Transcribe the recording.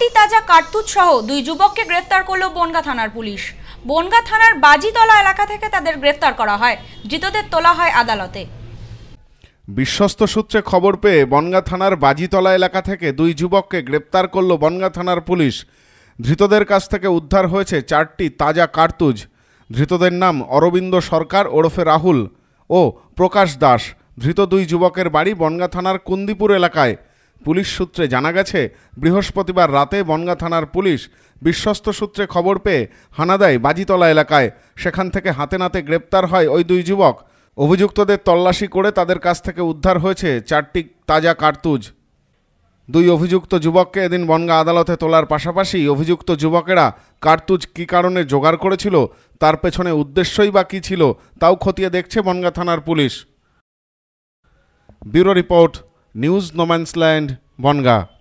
চারটি তাজা কার্তুজ সহ দুই যুবককে গ্রেফতার করল বনগা থানার পুলিশ বনগা থানার বাজিতলা এলাকা থেকে তাদের গ্রেফতার করা হয় ধৃতদের তোলা হয় আদালতে বিশ্বস্ত সূত্রে খবর পেয়ে বনগা থানার বাজিতলা এলাকা থেকে দুই যুবককে গ্রেপ্তার করল বনগা থানার পুলিশ ধৃতদের কাছ থেকে উদ্ধার হয়েছে চারটি তাজা কার্তুজ ধৃতদের নাম অরবিন্দ সরকার ওরফে রাহুল ও প্রকাশ দাস ধৃত দুই যুবকের বাড়ি বনগা থানার কুন্দিপুর এলাকায় পুলিশ সূত্রে জানা গেছে বৃহস্পতিবার রাতে বনগা থানার পুলিশ বিশ্বস্ত সূত্রে খবর পেয়ে হানাদায় বাজিতলা এলাকায় সেখান থেকে হাতে নাতে গ্রেপ্তার হয় ওই দুই যুবক অভিযুক্তদের তল্লাশি করে তাদের কাছ থেকে উদ্ধার হয়েছে চারটি তাজা কার্তুজ দুই অভিযুক্ত যুবককে এদিন বনগা আদালতে তোলার পাশাপাশি অভিযুক্ত যুবকেরা কার্তুজ কী কারণে জোগাড় করেছিল তার পেছনে উদ্দেশ্যই বা কী ছিল তাও খতিয়ে দেখছে বনগা থানার police bureau report news no man's land बनगा